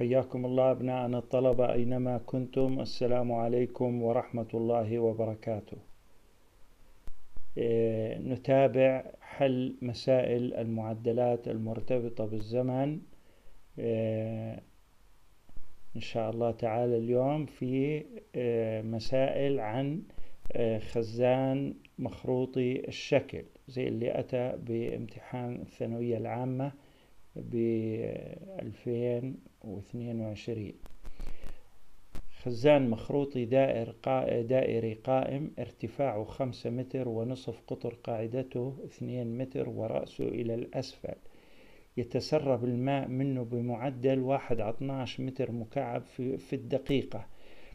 حياكم الله أبناءنا الطلبة أينما كنتم السلام عليكم ورحمة الله وبركاته إيه، نتابع حل مسائل المعدلات المرتبطة بالزمن إيه، إن شاء الله تعالى اليوم في إيه، مسائل عن خزان مخروطي الشكل زي اللي أتى بامتحان الثانوية العامة ب واثنين وعشرين خزان مخروطي دائر قا... دائري قائم ارتفاعه خمسة متر ونصف قطر قاعدته اثنين متر ورأسه إلى الأسفل يتسرب الماء منه بمعدل واحد عطناش متر مكعب في, في الدقيقة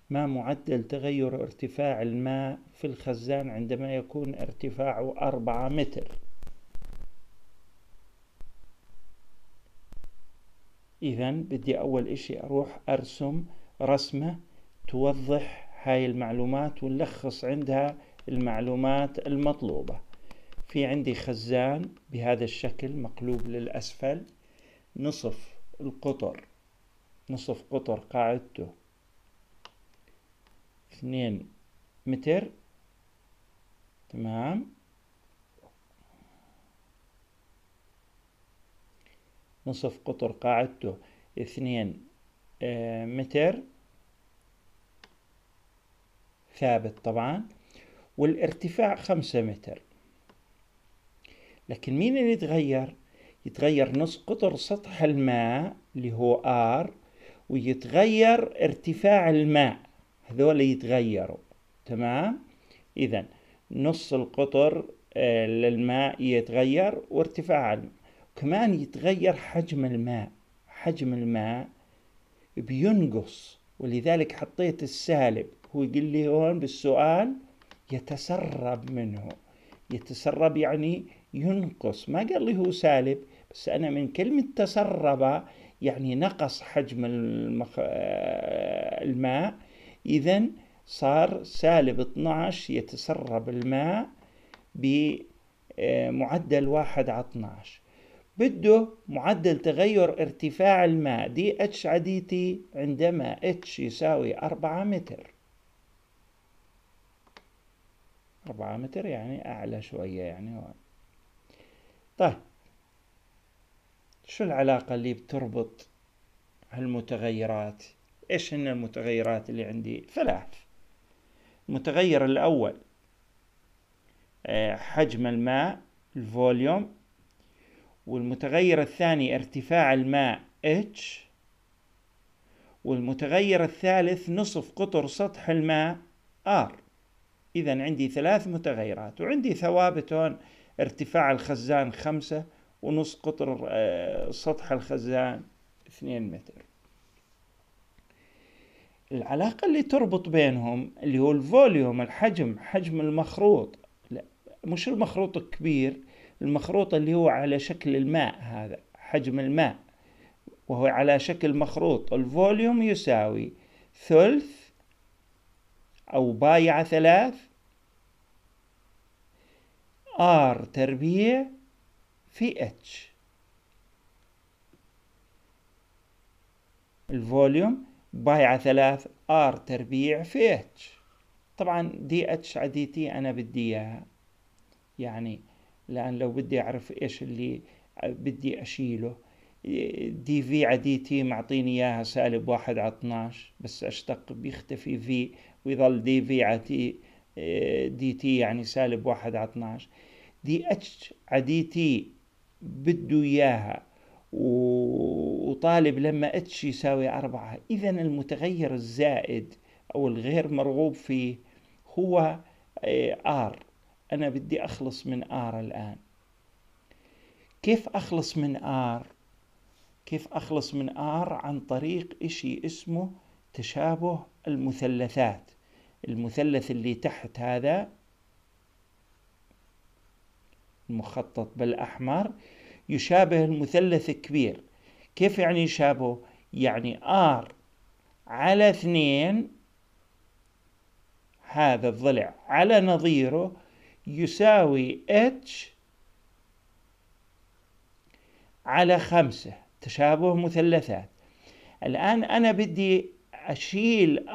ما معدل تغير ارتفاع الماء في الخزان عندما يكون ارتفاعه أربعة متر إذا بدي أول إشي أروح أرسم رسمة توضح هاي المعلومات ونلخص عندها المعلومات المطلوبة في عندي خزان بهذا الشكل مقلوب للأسفل نصف القطر نصف قطر قاعدته اثنين متر تمام نصف قطر قاعدته اثنين آه، متر ثابت طبعا والارتفاع خمسة متر لكن مين اللي يتغير؟ يتغير نص قطر سطح الماء اللي هو R ويتغير ارتفاع الماء هذول يتغيروا تمام؟ إذا نص القطر آه، للماء يتغير وارتفاع الماء كمان يتغير حجم الماء حجم الماء بينقص ولذلك حطيت السالب هو يقول لي هون بالسؤال يتسرب منه يتسرب يعني ينقص ما قال لي هو سالب بس أنا من كلمة تسرب يعني نقص حجم المخ... آه، الماء إذا صار سالب 12 يتسرب الماء بمعدل واحد على 12 بده معدل تغير ارتفاع الماء دي اتش عدي تي عندما اتش يساوي أربعة متر أربعة متر يعني أعلى شوية يعني هون طيب شو العلاقة اللي بتربط هالمتغيرات إيش هن المتغيرات اللي عندي ثلاث المتغير الأول آه، حجم الماء الفوليوم والمتغير الثاني ارتفاع الماء H والمتغير الثالث نصف قطر سطح الماء R إذا عندي ثلاث متغيرات وعندي ثوابت هون ارتفاع الخزان خمسة ونص قطر آه، سطح الخزان اثنين متر العلاقة اللي تربط بينهم اللي هو الفوليوم الحجم حجم المخروط لا مش المخروط الكبير المخروط اللي هو على شكل الماء هذا حجم الماء وهو على شكل مخروط الفوليوم يساوي ثلث أو بايع ثلاث R تربيع في H الفوليوم بايع ثلاث R تربيع في H طبعا دي H عديتي انا بدي اياها يعني لأن لو بدي أعرف إيش اللي بدي أشيله دي في على دي تي معطيني إياها سالب واحد على 12 بس أشتق بيختفي في ويظل دي في على تي دي تي يعني سالب واحد على 12 دي اتش على دي تي بده إياها وطالب لما اتش يساوي أربعة إذا المتغير الزائد أو الغير مرغوب فيه هو ار آه، أنا بدي أخلص من آر الآن كيف أخلص من آر؟ كيف أخلص من آر عن طريق إشي اسمه تشابه المثلثات المثلث اللي تحت هذا المخطط بالأحمر يشابه المثلث الكبير كيف يعني يشابه؟ يعني R على اثنين هذا الضلع على نظيره يساوي اتش على خمسة تشابه مثلثات الآن أنا بدي أشيل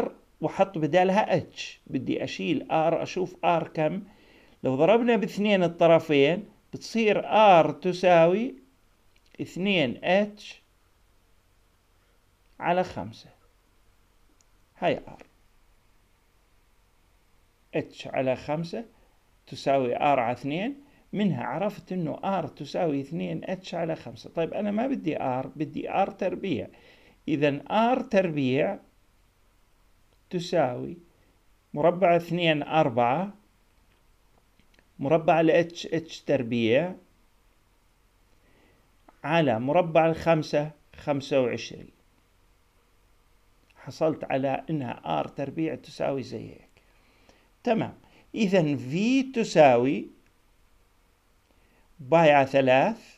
R وحط بدالها H بدي أشيل R أشوف R كم لو ضربنا باثنين الطرفين بتصير R تساوي اثنين H على خمسة هاي R H على خمسة تساوي ار على 2 منها عرفت انه ار تساوي 2 اتش على 5 طيب انا ما بدي ار بدي ار تربيع اذا ار تربيع تساوي مربع 2 4 مربع ال اتش اتش تربيع على مربع الخمسة خمسة وعشرين حصلت على انها ار تربيع تساوي زي هيك تمام إذا في تساوي بايع ثلاث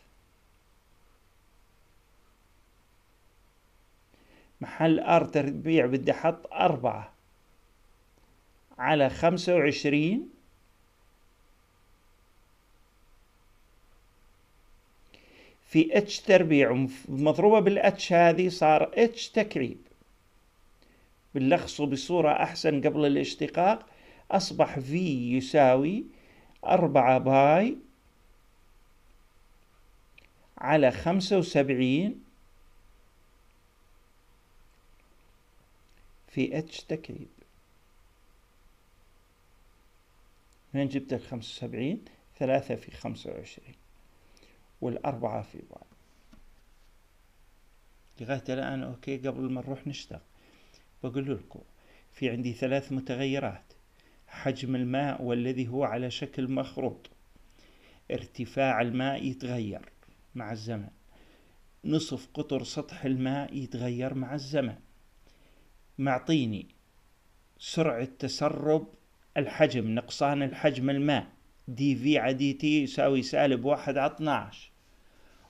محل ار تربيع بدي احط أربعة على خمسة وعشرين في اتش تربيع مضروبة بالاتش هذه صار اتش تكعيب بنلخصه بصورة أحسن قبل الاشتقاق أصبح V يساوي أربعة باي على خمسة وسبعين في اتش تكعيب من جبت الخمسة وسبعين ثلاثة في خمسة وعشرين والأربعة في باي لغاية الآن أوكي قبل ما نروح نشتغل بقول لكم في عندي ثلاث متغيرات حجم الماء والذي هو على شكل مخروط ارتفاع الماء يتغير مع الزمن نصف قطر سطح الماء يتغير مع الزمن معطيني سرعة تسرب الحجم نقصان الحجم الماء دي في على دي تي يساوي سالب واحد على 12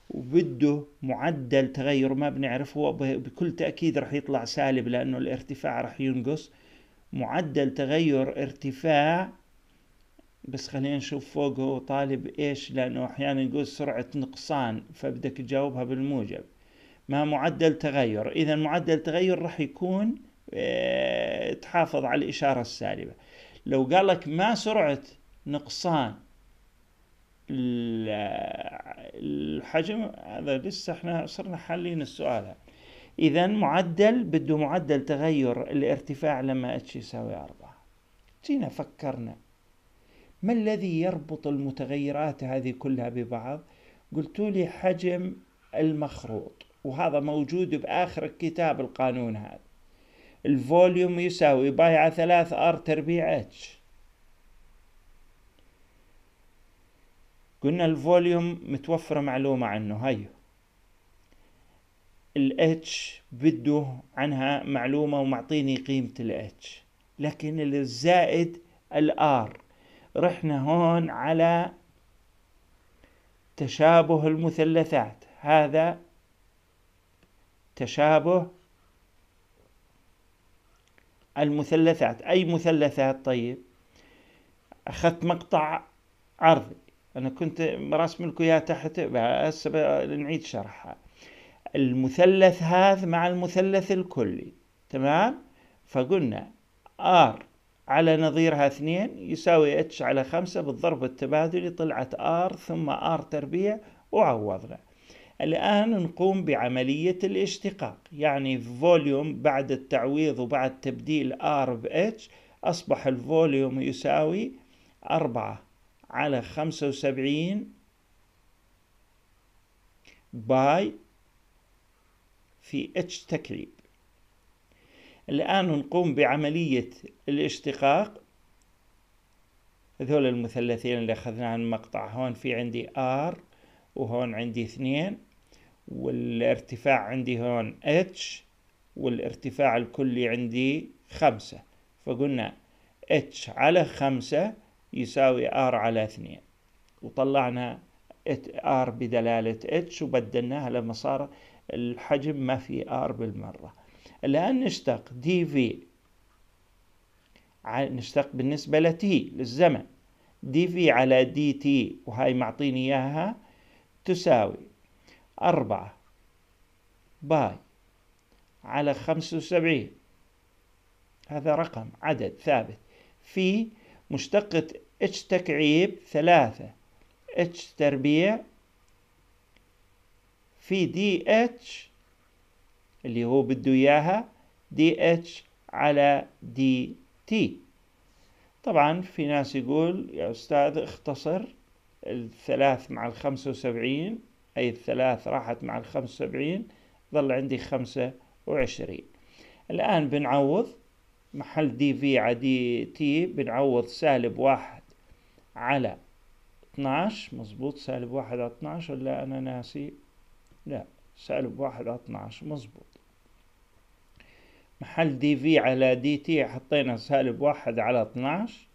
وبده معدل تغير ما بنعرفه بكل تأكيد رح يطلع سالب لأنه الارتفاع رح ينقص معدل تغير ارتفاع بس خلينا نشوف فوق هو طالب ايش لانه احيانا يقول سرعة نقصان فبدك تجاوبها بالموجب ما معدل تغير اذا معدل تغير راح يكون اه تحافظ على الاشارة السالبة لو قال لك ما سرعة نقصان الحجم هذا لسه احنا صرنا حالين السؤال هذا إذا معدل بده معدل تغير الارتفاع لما اتش يساوي أربعة جينا فكرنا ما الذي يربط المتغيرات هذه كلها ببعض قلتوا لي حجم المخروط وهذا موجود بآخر الكتاب القانون هذا الفوليوم يساوي باي على ثلاث ار تربيع اتش قلنا الفوليوم متوفرة معلومة عنه هيو الاتش بده عنها معلومة ومعطيني قيمة الاتش لكن الزائد الار رحنا هون على تشابه المثلثات هذا تشابه المثلثات أي مثلثات طيب أخذت مقطع عرضي أنا كنت مرسم لكم إياه تحت هسه نعيد شرحها المثلث هذا مع المثلث الكلي تمام فقلنا R على نظيرها اثنين يساوي اتش على خمسة بالضرب التبادلي طلعت ار ثم ار تربيع وعوضنا الآن نقوم بعملية الاشتقاق يعني فوليوم بعد التعويض وبعد تبديل R ب اتش أصبح الفوليوم يساوي أربعة على خمسة وسبعين باي في اتش تكريب الآن نقوم بعملية الاشتقاق هذول المثلثين اللي أخذناهم مقطع هون في عندي R وهون عندي اثنين والارتفاع عندي هون H والارتفاع الكلي عندي خمسة فقلنا H على خمسة يساوي R على اثنين وطلعنا R بدلالة H وبدلناها لما صار الحجم ما في ار بالمرة الآن نشتق دي في نشتق بالنسبة لتي للزمن دي في على دي تي وهاي معطيني إياها تساوي أربعة باي على خمسة وسبعين هذا رقم عدد ثابت في مشتقة اتش تكعيب ثلاثة اتش تربيع في دي اتش اللي هو بده اياها دي اتش على دي تي طبعا في ناس يقول يا استاذ اختصر الثلاث مع الخمسة وسبعين أي الثلاث راحت مع الخمسة وسبعين ظل عندي خمسة وعشرين الآن بنعوض محل دي في على دي تي بنعوض سالب واحد على 12 مظبوط سالب واحد على 12 ولا أنا ناسي لا سالب واحد على عشر مظبوط محل دي في على دي تي حطينا سالب واحد على عشر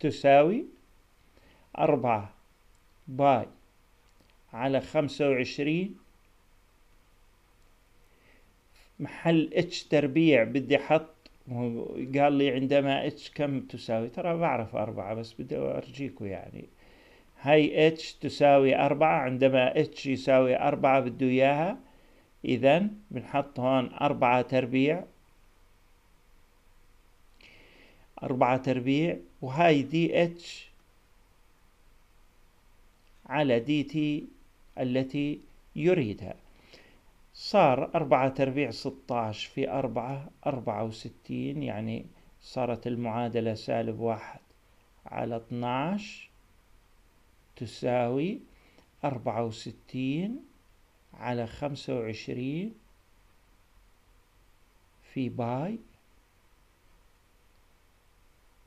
تساوي أربعة باي على خمسة وعشرين محل اتش تربيع بدي أحط قال لي عندما اتش كم تساوي ترى بعرف أربعة بس بدي أرجيكم يعني هاي اتش تساوي أربعة عندما اتش يساوي أربعة بده إياها إذا بنحط هون أربعة تربيع أربعة تربيع وهاي دي اتش على دي تي التي يريدها صار أربعة تربيع ستاش في أربعة أربعة وستين يعني صارت المعادلة سالب واحد على اتناش تساوي أربعة وستين على خمسة وعشرين في باي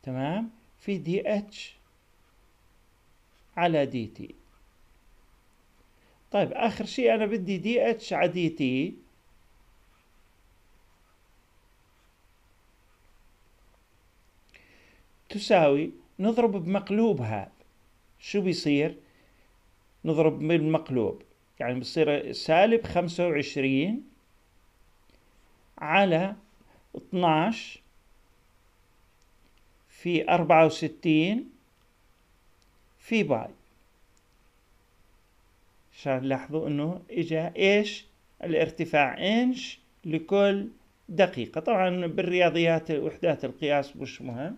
تمام في دي اتش على دي تي طيب آخر شيء أنا بدي دي اتش على دي تي تساوي نضرب بمقلوبها شو بيصير نضرب بالمقلوب يعني بصير سالب خمسة وعشرين على اتناش في أربعة وستين في باي عشان لاحظوا انه اجا ايش الارتفاع انش لكل دقيقة طبعا بالرياضيات وحدات القياس مش مهم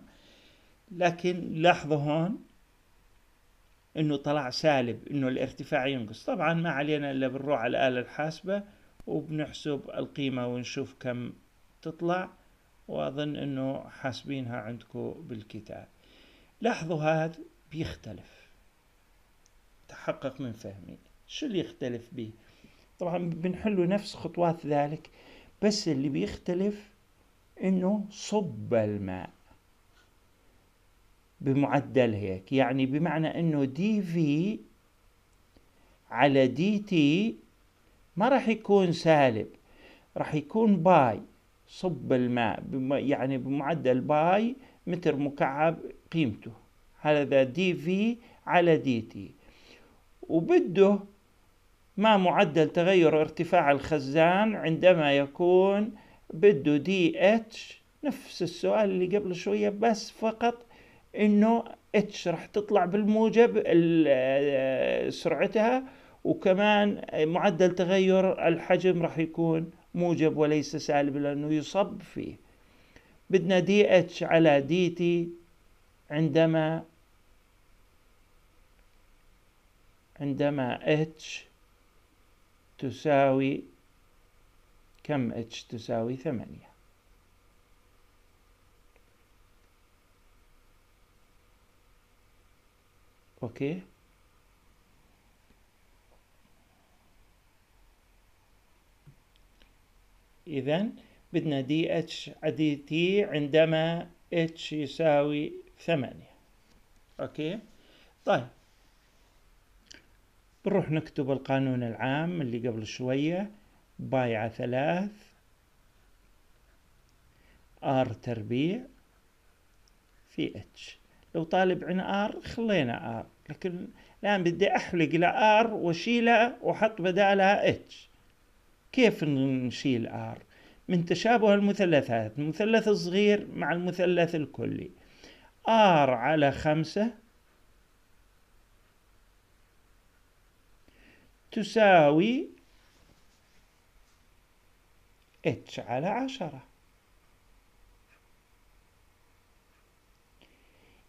لكن لاحظوا هون انه طلع سالب انه الارتفاع ينقص طبعا ما علينا الا بنروح على الاله الحاسبه وبنحسب القيمه ونشوف كم تطلع واظن انه حاسبينها عندكم بالكتاب لاحظوا هذا بيختلف تحقق من فهمي شو اللي يختلف به طبعا بنحله نفس خطوات ذلك بس اللي بيختلف انه صب الماء بمعدل هيك يعني بمعنى انه دي في على دي تي ما راح يكون سالب راح يكون باي صب الماء يعني بمعدل باي متر مكعب قيمته هذا دي في على دي تي وبده ما معدل تغير ارتفاع الخزان عندما يكون بده دي اتش نفس السؤال اللي قبل شوية بس فقط انه اتش راح تطلع بالموجب سرعتها وكمان معدل تغير الحجم راح يكون موجب وليس سالب لانه يصب فيه بدنا دي اتش على دي تي عندما عندما اتش تساوي كم اتش تساوي ثمانية اوكي اذا بدنا دي اتش دي تي عندما اتش يساوي ثمانية اوكي طيب بنروح نكتب القانون العام اللي قبل شوية بايع ثلاث ار تربيع في اتش لو طالب عنا ار خلينا ار لكن الان بدي احلق ل ار واشيلها واحط بدالها اتش كيف نشيل ار من تشابه المثلثات المثلث الصغير مع المثلث الكلي ار على خمسة تساوي اتش على عشرة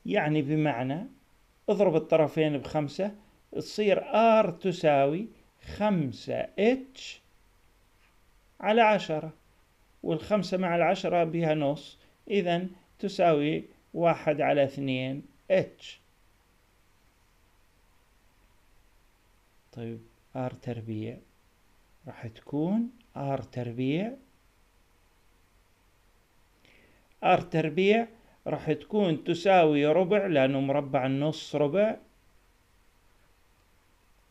يعني بمعنى اضرب الطرفين بخمسة تصير R تساوي خمسة اتش على عشرة والخمسة مع العشرة بها نص إذا تساوي واحد على اثنين اتش طيب ار تربيع راح تكون ار تربيع ار تربيع راح تكون تساوي ربع لأنه مربع النص ربع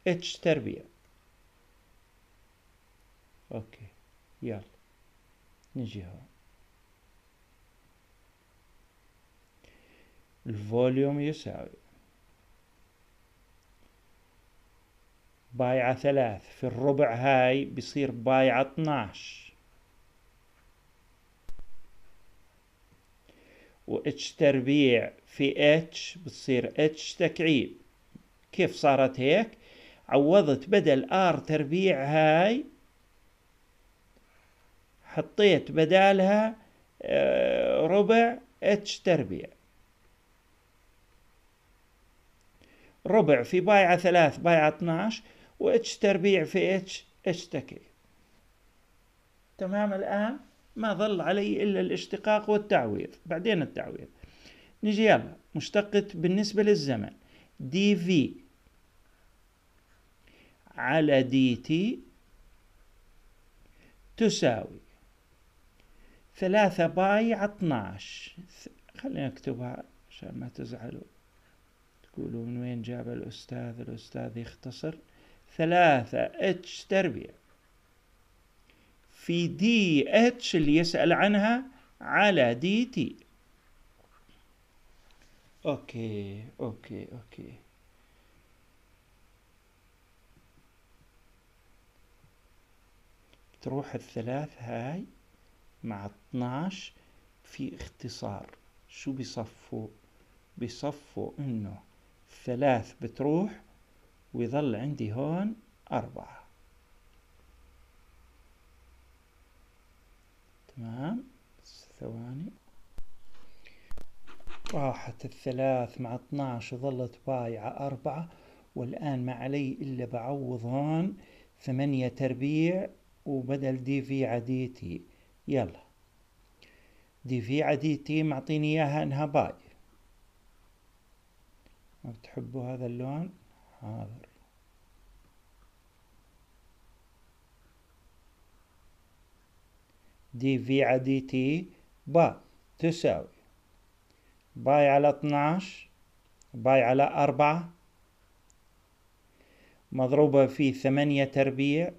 اتش تربيع اوكي يلا نجي هون الفوليوم يساوي بايعة ثلاث في الربع هاي بصير بايعة اتناش و اتش تربيع في اتش بتصير اتش تكعيب كيف صارت هيك عوضت بدل ار تربيع هاي حطيت بدالها آه، ربع اتش تربيع ربع في بايعة ثلاث بايعة و واتش تربيع في اتش اتش تكعيب تمام الآن ما ظل علي إلا الاشتقاق والتعويض بعدين التعويض نجي يلا مشتقة بالنسبة للزمن دي في على دي تي تساوي ثلاثة باي عطناش خليني أكتبها عشان ما تزعلوا تقولوا من وين جاب الأستاذ الأستاذ يختصر ثلاثة اتش تربيع في دي اتش اللي يسأل عنها على دي تي اوكي اوكي اوكي تروح الثلاث هاي مع 12 في اختصار شو بيصفوا بيصفوا انه ثلاث بتروح ويظل عندي هون أربعة تمام ثواني راحت الثلاث مع 12 وظلت بايعة أربعة والآن ما علي إلا بعوض هون ثمانية تربيع وبدل دي في عدي تي يلا دي في عدي تي معطيني إياها إنها باي ما بتحبوا هذا اللون حاضر دي في على دي تي با تساوي باي على 12 باي على 4 مضروبة في 8 تربيع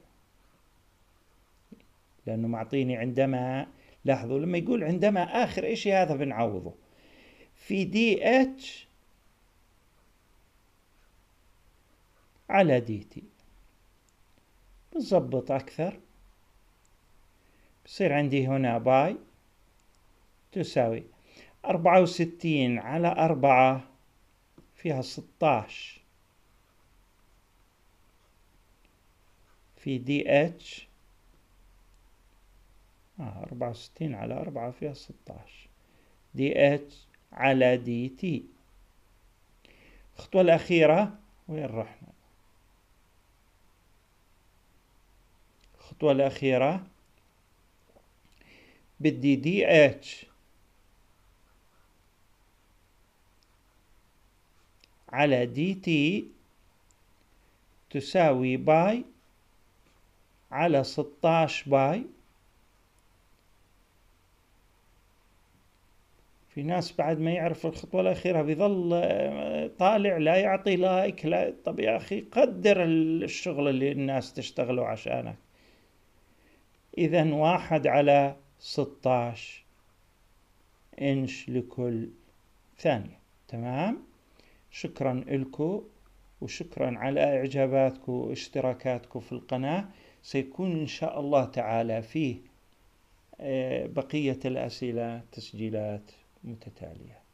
لأنه معطيني عندما لاحظوا لما يقول عندما آخر إشي هذا بنعوضه في دي اتش على دي تي بنظبط أكثر يصير عندي هنا باي تساوي أربعة وستين على أربعة فيها ستاش في دي اتش آه، أربعة وستين على أربعة فيها ستاش دي اتش على دي تي الخطوة الأخيرة وين رحنا الخطوة الأخيرة بدي دي اتش على دي تي تساوي باي على 16 باي في ناس بعد ما يعرف الخطوة الأخيرة بيظل آه، طالع لا يعطي لايك لا طب يا أخي قدر الشغل اللي الناس تشتغله عشانك إذا واحد على 16 انش لكل ثانية تمام شكرا لكم وشكرا على اعجاباتكم واشتراكاتكم في القناة سيكون ان شاء الله تعالى فيه آه، بقية الأسئلة تسجيلات متتالية